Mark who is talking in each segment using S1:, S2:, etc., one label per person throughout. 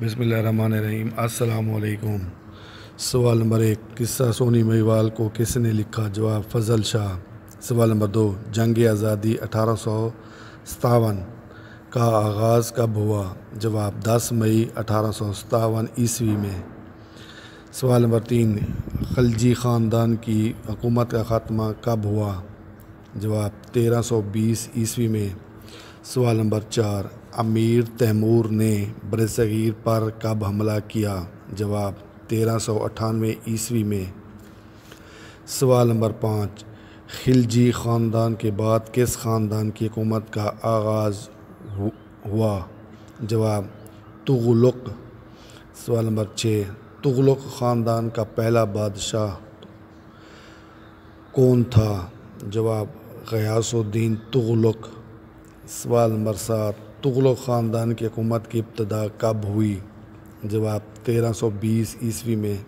S1: बसमीम असलकुम सवाल नंबर एक किस्सा सोनी महिवाल को किसने लिखा जवाब फजल शाह सवाल नंबर दो जंग आज़ादी अठारह सौ सतावन का आगाज़ कब हुआ जवाब दस मई अठारह सौ सतावन ईस्वी में सवाल नंबर तीन खलजी ख़ानदान की हकूमत का ख़ात्मा कब हुआ जवाब तेरह सौ बीस ईस्वी में सवाल नंबर चार अमीर तैमूर ने बरसगीर पर कब हमला किया जवाब तेरह सौ अठानवे ईस्वी में सवाल नंबर पाँच खिलजी ख़ानदान के बाद किस ख़ानदान की हुकूमत का आगाज़ हुआ जवाब तुगलुक सवाल नंबर छः तुगलुक ख़ानदान का पहला बादशाह कौन था जवाब गयासुद्दीन तुगलुक सवाल नंबर सात तुगलक ख़ानदान की हुकूमत की इब्तदा कब हुई जवाब 1320 ईस्वी में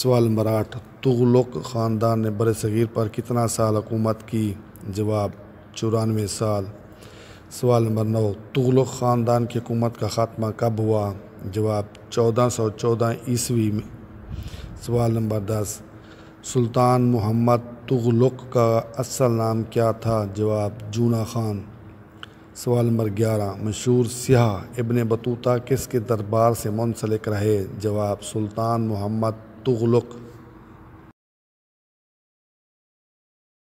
S1: सवाल मराठ तुगलक ख़ानदान ने बर सग़ीर पर कितना साल हुकूमत की जवाब चौरानवे साल सवाल नंबर नौ तुगलक ख़ानदान की हुकूमत का ख़ात्मा कब हुआ जवाब चौदह सौ चौदह ईस्वी में सवाल नंबर दस सुल्तान मोहम्मद तुगलक का असल नाम क्या था जवाब जूना खान सवाल नंबर ग्यारह मशहूर सियाह इबन बतूता किसके दरबार से मुंसलिक रहे जवाब सुल्तान मोहम्मद तुगलुक